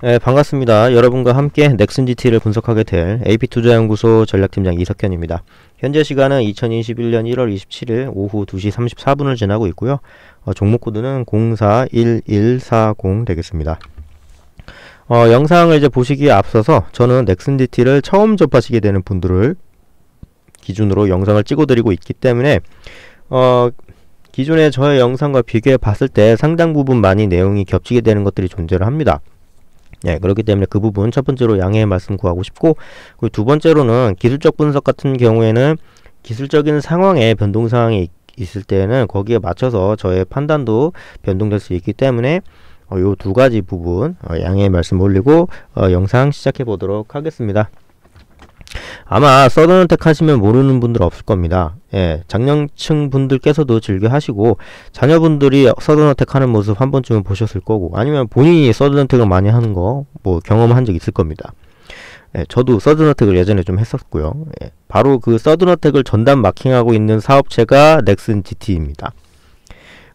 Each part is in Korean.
네, 반갑습니다. 여러분과 함께 넥슨 GT를 분석하게 될 AP투자연구소 전략팀장 이석현입니다. 현재 시간은 2021년 1월 27일 오후 2시 34분을 지나고 있고요. 어, 종목 코드는 041140 되겠습니다. 어, 영상을 이제 보시기에 앞서서 저는 넥슨 GT를 처음 접하시게 되는 분들을 기준으로 영상을 찍어드리고 있기 때문에 어, 기존의 저의 영상과 비교해 봤을 때 상당 부분 많이 내용이 겹치게 되는 것들이 존재를 합니다. 예, 그렇기 때문에 그 부분 첫 번째로 양해의 말씀 구하고 싶고 그리고 두 번째로는 기술적 분석 같은 경우에는 기술적인 상황에 변동 사항이 있을 때는 거기에 맞춰서 저의 판단도 변동될 수 있기 때문에 어, 요두 가지 부분 어, 양해의 말씀 올리고 어, 영상 시작해 보도록 하겠습니다. 아마 서든어택 하시면 모르는 분들 없을 겁니다. 예, 장년층 분들께서도 즐겨 하시고 자녀분들이 서든어택 하는 모습 한 번쯤은 보셨을 거고 아니면 본인이 서든어택을 많이 하는 거 뭐 경험한 적 있을 겁니다. 예, 저도 서든어택을 예전에 좀 했었고요. 예, 바로 그 서든어택을 전담 마킹하고 있는 사업체가 넥슨 GT입니다.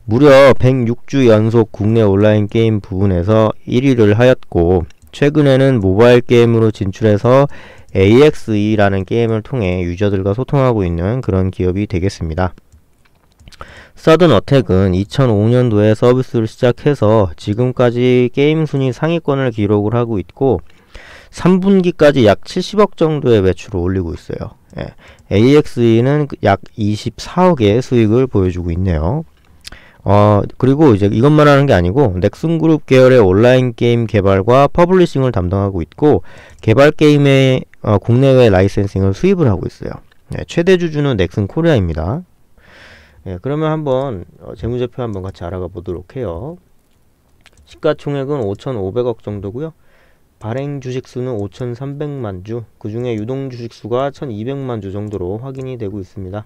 무려 106주 연속 국내 온라인 게임 부분에서 1위를 하였고 최근에는 모바일 게임으로 진출해서 AXE라는 게임을 통해 유저들과 소통하고 있는 그런 기업이 되겠습니다. 서든 어택은 2005년도에 서비스를 시작해서 지금까지 게임 순위 상위권을 기록을 하고 있고 3분기까지 약 70억 정도의 매출을 올리고 있어요. 예. AXE는 약 24억의 수익을 보여주고 있네요. 어, 그리고 이제 이것만 하는 게 아니고 넥슨 그룹 계열의 온라인 게임 개발과 퍼블리싱을 담당하고 있고 개발 게임의 어, 국내외 라이센싱을 수입을 하고 있어요. 네, 최대 주주는 넥슨 코리아입니다. 네, 그러면 한번 어, 재무제표 한번 같이 알아가 보도록 해요. 시가총액은 5,500억 정도고요. 발행 주식수는 5,300만 주, 그 중에 유동 주식수가 1,200만 주 정도로 확인이 되고 있습니다.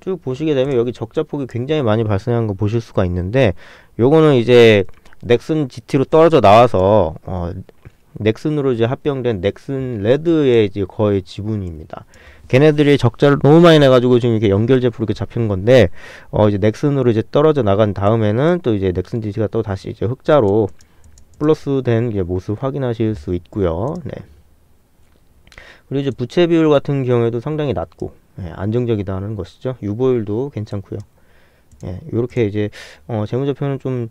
쭉 보시게 되면 여기 적자폭이 굉장히 많이 발생한 거 보실 수가 있는데 요거는 이제 넥슨 GT로 떨어져 나와서 어 넥슨으로 이제 합병된 넥슨 레드의 이제 거의 지분입니다. 걔네들이 적자를 너무 많이 내가지고 지금 이렇게 연결제프 이렇게 잡힌 건데 어 이제 넥슨으로 이제 떨어져 나간 다음에는 또 이제 넥슨 GT가 또 다시 이제 흑자로 플러스된 모습 확인하실 수 있고요. 네. 그리고 이제 부채 비율 같은 경우에도 상당히 낮고 예, 안정적이다는 것이죠. 유보율도 괜찮고요. 예, 이렇게 이제 어, 재무제표는 좀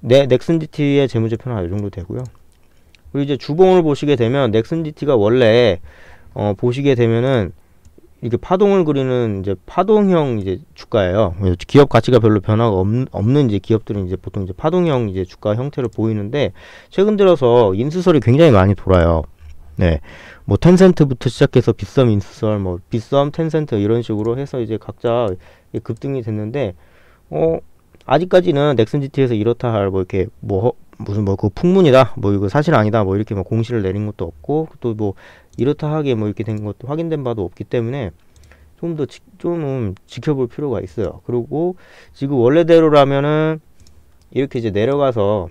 네, 넥슨 GT의 재무제표는 이 아, 정도 되고요. 그리고 이제 주봉을 보시게 되면 넥슨 GT가 원래 어, 보시게 되면은 이렇게 파동을 그리는 이제 파동형 이제 주가예요. 기업 가치가 별로 변화가 없, 는 이제 기업들은 이제 보통 이제 파동형 이제 주가 형태를 보이는데 최근 들어서 인수설이 굉장히 많이 돌아요. 네. 뭐 텐센트부터 시작해서 빗썸 인수설 뭐 빗썸 텐센트 이런 식으로 해서 이제 각자 급등이 됐는데 어 아직까지는 넥슨 GT에서 이렇다 할 뭐 이렇게 뭐 허, 무슨 뭐 그 풍문이다 뭐 이거 사실 아니다 뭐 이렇게 뭐 공시를 내린 것도 없고 또 뭐 이렇다 하게 뭐 이렇게 된 것도 확인된 바도 없기 때문에 좀 더 좀 지켜볼 필요가 있어요. 그리고 지금 원래대로라면은 이렇게 이제 내려가서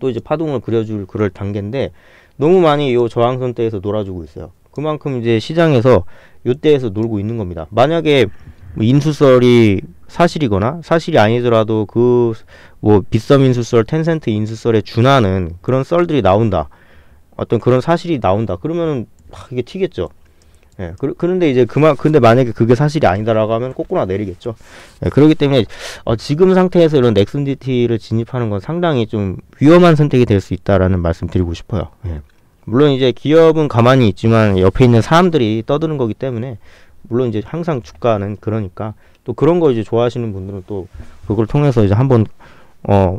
또 이제 파동을 그려줄 그럴 단계인데 너무 많이 요 저항선 대에서 놀아주고 있어요. 그만큼 이제 시장에서 요때에서 놀고 있는 겁니다. 만약에 뭐 인수설이 사실이거나 사실이 아니더라도 그뭐 빗썸 인수설, 텐센트 인수설에 준하는 그런 썰들이 나온다. 어떤 그런 사실이 나온다. 그러면은 이게 튀겠죠. 예, 그, 런데 이제 그만 근데 만약에 그게 사실이 아니다라고 하면 꼬꾸라 내리겠죠. 예, 그렇기 때문에 어, 지금 상태에서 이런 넥슨 DT를 진입하는 건 상당히 좀 위험한 선택이 될 수 있다라는 말씀드리고 싶어요. 예. 물론 이제 기업은 가만히 있지만 옆에 있는 사람들이 떠드는 거기 때문에 물론 이제 항상 주가는 그러니까 또 그런 거 이제 좋아하시는 분들은 또 그걸 통해서 이제 한번 어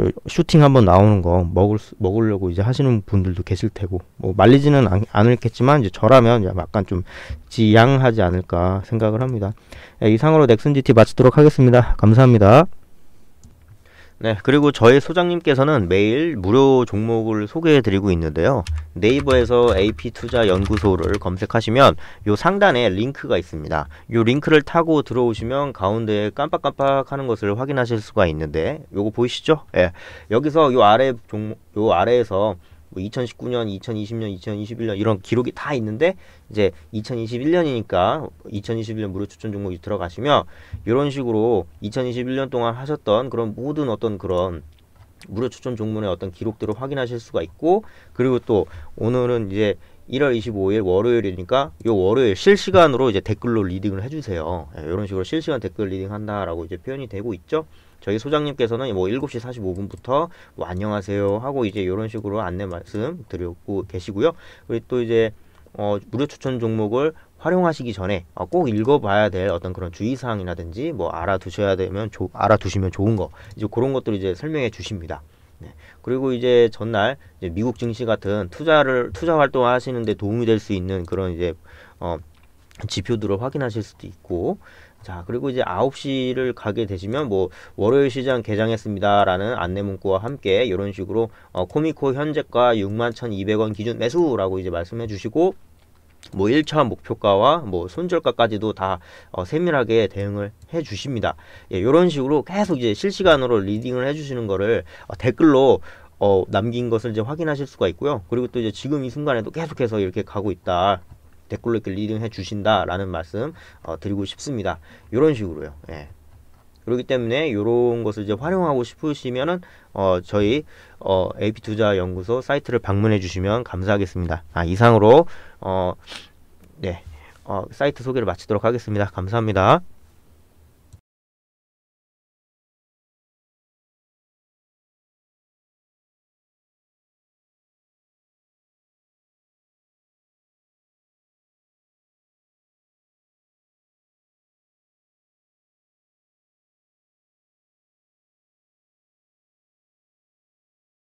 그 슈팅 한번 나오는 거 먹을 수, 먹으려고 이제 하시는 분들도 계실 테고 뭐 말리지는 않, 않겠지만 이제 저라면 약간 좀 지양하지 않을까 생각을 합니다. 예, 이상으로 넥슨 GT 마치도록 하겠습니다. 감사합니다. 네, 그리고 저희 소장님께서는 매일 무료 종목을 소개해 드리고 있는데요. 네이버에서 AP 투자 연구소를 검색하시면 요 상단에 링크가 있습니다. 요 링크를 타고 들어오시면 가운데에 깜빡깜빡 하는 것을 확인하실 수가 있는데 요거 보이시죠? 예. 여기서 요 아래 종목 요 아래에서 뭐 2019년, 2020년, 2021년 이런 기록이 다 있는데 이제 2021년이니까 2021년 무료 추천 종목이 들어가시면 이런 식으로 2021년 동안 하셨던 그런 모든 어떤 그런 무료 추천 종목의 어떤 기록들을 확인하실 수가 있고 그리고 또 오늘은 이제 1월 25일 월요일이니까 요 월요일 실시간으로 이제 댓글로 리딩을 해주세요. 이런 예, 식으로 실시간 댓글 리딩 한다라고 이제 표현이 되고 있죠. 저희 소장님께서는 뭐 7시 45분부터 뭐 안녕하세요 하고 이제 이런 식으로 안내 말씀 드리고 계시고요. 그리고또 이제 어, 무료 추천 종목을 활용하시기 전에 어, 꼭 읽어봐야 될 어떤 그런 주의사항이라든지 뭐 알아두셔야 되면 조, 알아두시면 좋은 거 이제 그런 것들 을 이제 설명해 주십니다. 네. 그리고 이제 전날 이제 미국 증시 같은 투자를 투자 활동하시는데 도움이 될 수 있는 그런 이제 어, 지표들을 확인하실 수도 있고 자, 그리고 이제 9시를 가게 되시면 뭐 월요일 시장 개장했습니다라는 안내 문구와 함께 이런 식으로 어, 코미코 현재가 61,200원 기준 매수라고 이제 말씀해 주시고 뭐 1차 목표가와 뭐 손절가까지도 다 어, 세밀하게 대응을 해 주십니다. 예, 이런 식으로 계속 이제 실시간으로 리딩을 해 주시는 거를 어, 댓글로 어, 남긴 것을 이제 확인하실 수가 있고요. 그리고 또 이제 지금 이 순간에도 계속해서 이렇게 가고 있다. 댓글로 이렇게 리딩해 주신다라는 말씀 어, 드리고 싶습니다. 이런 식으로요. 예. 그렇기 때문에 이런 것을 이제 활용하고 싶으시면은 어, 저희 어, AP 투자 연구소 사이트를 방문해 주시면 감사하겠습니다. 아, 이상으로 어, 네. 어, 사이트 소개를 마치도록 하겠습니다. 감사합니다.